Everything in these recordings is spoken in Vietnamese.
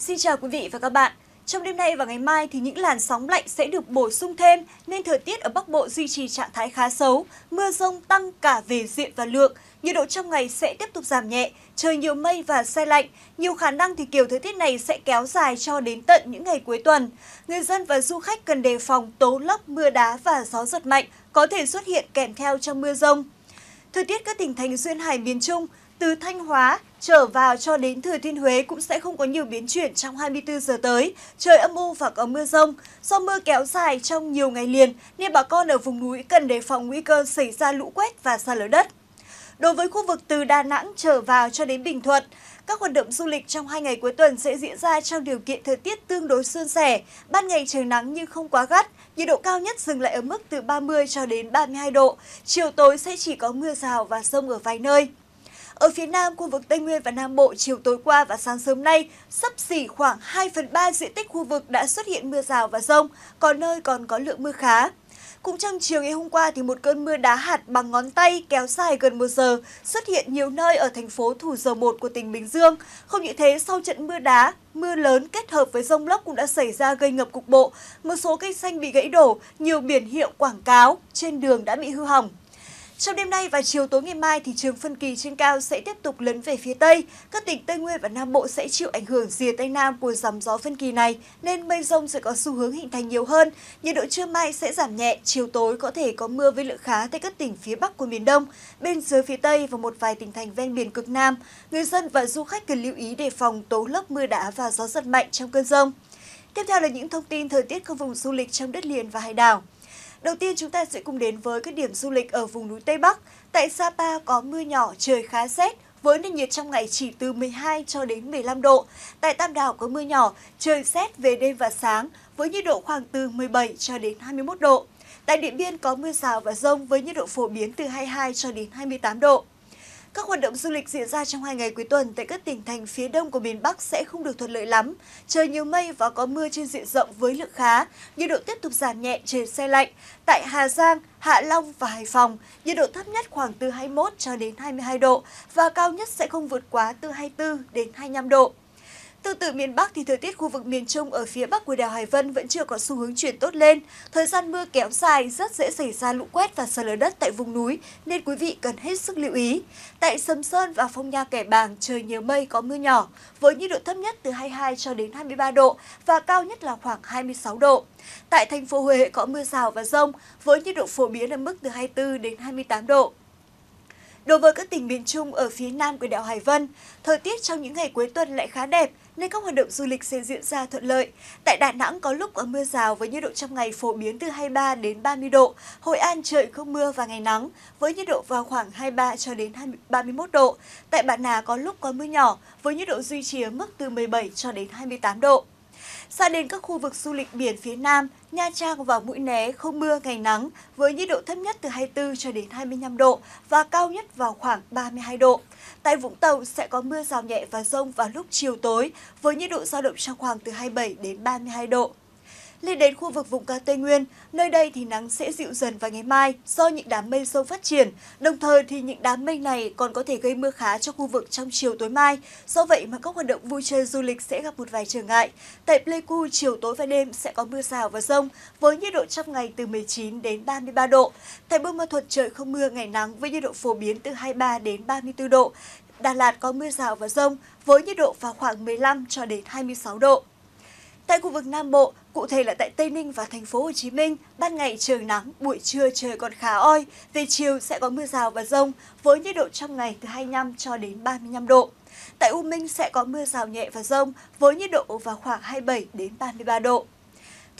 Xin chào quý vị và các bạn. Trong đêm nay và ngày mai thì những làn sóng lạnh sẽ được bổ sung thêm nên thời tiết ở Bắc Bộ duy trì trạng thái khá xấu, mưa rông tăng cả về diện và lượng, nhiệt độ trong ngày sẽ tiếp tục giảm nhẹ, trời nhiều mây và xe lạnh. Nhiều khả năng thì kiểu thời tiết này sẽ kéo dài cho đến tận những ngày cuối tuần. Người dân và du khách cần đề phòng tố lốc, mưa đá và gió giật mạnh có thể xuất hiện kèm theo trong mưa rông. Thời tiết các tỉnh thành duyên hải miền Trung – từ Thanh Hóa trở vào cho đến Thừa Thiên Huế cũng sẽ không có nhiều biến chuyển trong 24 giờ tới. Trời âm u và có mưa rông. Do mưa kéo dài trong nhiều ngày liền nên bà con ở vùng núi cần đề phòng nguy cơ xảy ra lũ quét và xa lở đất. Đối với khu vực từ Đà Nẵng trở vào cho đến Bình Thuận, các hoạt động du lịch trong hai ngày cuối tuần sẽ diễn ra trong điều kiện thời tiết tương đối suôn sẻ, ban ngày trời nắng nhưng không quá gắt, nhiệt độ cao nhất dừng lại ở mức từ 30 cho đến 32 độ, chiều tối sẽ chỉ có mưa rào và rông ở vài nơi. Ở phía Nam, khu vực Tây Nguyên và Nam Bộ chiều tối qua và sáng sớm nay, sắp xỉ khoảng 2 phần 3 diện tích khu vực đã xuất hiện mưa rào và rông, có nơi còn có lượng mưa khá. Cũng trong chiều ngày hôm qua thì một cơn mưa đá hạt bằng ngón tay kéo dài gần một giờ xuất hiện nhiều nơi ở thành phố Thủ Dầu Một của tỉnh Bình Dương. Không những thế, sau trận mưa đá, mưa lớn kết hợp với rông lốc cũng đã xảy ra gây ngập cục bộ. Một số cây xanh bị gãy đổ, nhiều biển hiệu quảng cáo trên đường đã bị hư hỏng. Trong đêm nay và chiều tối ngày mai thì trường phân kỳ trên cao sẽ tiếp tục lấn về phía Tây. Các tỉnh Tây Nguyên và Nam Bộ sẽ chịu ảnh hưởng rìa Tây Nam của dòng gió phân kỳ này nên mây rông sẽ có xu hướng hình thành nhiều hơn. Nhiệt độ trưa mai sẽ giảm nhẹ, chiều tối có thể có mưa với lượng khá tại các tỉnh phía Bắc của miền Đông, bên dưới phía Tây và một vài tỉnh thành ven biển cực Nam. Người dân và du khách cần lưu ý đề phòng tố lốc mưa đá và gió giật mạnh trong cơn rông. Tiếp theo là những thông tin thời tiết khu vùng du lịch trong đất liền và hải đảo. Đầu tiên chúng ta sẽ cùng đến với các điểm du lịch ở vùng núi Tây Bắc. Tại Sapa có mưa nhỏ, trời khá rét, với nền nhiệt trong ngày chỉ từ 12 cho đến 15 độ. Tại Tam Đảo có mưa nhỏ, trời rét về đêm và sáng, với nhiệt độ khoảng từ 17 cho đến 21 độ. Tại Điện Biên có mưa rào và rông với nhiệt độ phổ biến từ 22 cho đến 28 độ. Các hoạt động du lịch diễn ra trong hai ngày cuối tuần tại các tỉnh thành phía đông của miền Bắc sẽ không được thuận lợi lắm. Trời nhiều mây và có mưa trên diện rộng với lượng khá, nhiệt độ tiếp tục giảm nhẹ trời xe lạnh. Tại Hà Giang, Hạ Long và Hải Phòng, nhiệt độ thấp nhất khoảng từ 21 cho đến 22 độ và cao nhất sẽ không vượt quá từ 24 đến 25 độ. Tương tự miền Bắc thì thời tiết khu vực miền Trung ở phía bắc của đảo Hải Vân vẫn chưa có xu hướng chuyển tốt lên. Thời gian mưa kéo dài rất dễ xảy ra lũ quét và sạt lở đất tại vùng núi nên quý vị cần hết sức lưu ý. Tại Sầm Sơn và Phong Nha Kẻ Bàng trời nhiều mây có mưa nhỏ với nhiệt độ thấp nhất từ 22 cho đến 23 độ và cao nhất là khoảng 26 độ. Tại thành phố Huế có mưa rào và rông với nhiệt độ phổ biến ở mức từ 24 đến 28 độ. Đối với các tỉnh miền Trung ở phía nam của đảo Hải Vân, thời tiết trong những ngày cuối tuần lại khá đẹp nên các hoạt động du lịch sẽ diễn ra thuận lợi. Tại Đà Nẵng có lúc có mưa rào với nhiệt độ trong ngày phổ biến từ 23 đến 30 độ. Hội An trời không mưa và ngày nắng với nhiệt độ vào khoảng 23 cho đến 31 độ. Tại Bạn Nà có lúc có mưa nhỏ với nhiệt độ duy trì ở mức từ 17 cho đến 28 độ. Xa đến các khu vực du lịch biển phía Nam, Nha Trang và Mũi Né không mưa ngày nắng với nhiệt độ thấp nhất từ 24 cho đến 25 độ và cao nhất vào khoảng 32 độ. Tại Vũng Tàu sẽ có mưa rào nhẹ và rông vào lúc chiều tối với nhiệt độ dao động trong khoảng từ 27 đến 32 độ. Lên đến khu vực vùng cao Tây Nguyên, nơi đây thì nắng sẽ dịu dần vào ngày mai do những đám mây sâu phát triển. Đồng thời thì những đám mây này còn có thể gây mưa khá cho khu vực trong chiều tối mai. Do vậy mà các hoạt động vui chơi du lịch sẽ gặp một vài trở ngại. Tại Pleiku, chiều tối và đêm sẽ có mưa rào và rông với nhiệt độ trong ngày từ 19 đến 33 độ. Tại Buôn Ma Thuật trời không mưa ngày nắng với nhiệt độ phổ biến từ 23 đến 34 độ. Đà Lạt có mưa rào và rông với nhiệt độ vào khoảng 15 cho đến 26 độ. Tại khu vực Nam Bộ, Cụ thể là tại Tây Ninh và thành phố Hồ Chí Minh, ban ngày trời nắng, buổi trưa trời còn khá oi, về chiều sẽ có mưa rào và rông với nhiệt độ trong ngày từ 25 cho đến 35 độ. Tại U Minh sẽ có mưa rào nhẹ và rông với nhiệt độ vào khoảng 27 đến 33 độ.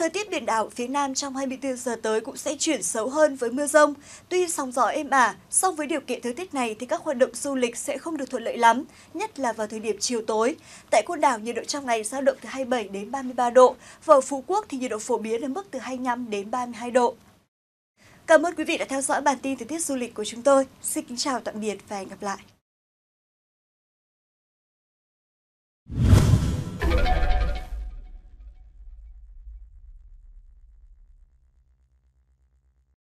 Thời tiết biển đảo phía Nam trong 24 giờ tới cũng sẽ chuyển xấu hơn với mưa rông. Tuy sóng gió êm ả, So với điều kiện thời tiết này thì các hoạt động du lịch sẽ không được thuận lợi lắm, nhất là vào thời điểm chiều tối. Tại côn đảo nhiệt độ trong ngày dao động từ 27 đến 33 độ, và ở Phú Quốc thì nhiệt độ phổ biến ở mức từ 25 đến 32 độ. Cảm ơn quý vị đã theo dõi bản tin thời tiết du lịch của chúng tôi. Xin kính chào tạm biệt và hẹn gặp lại.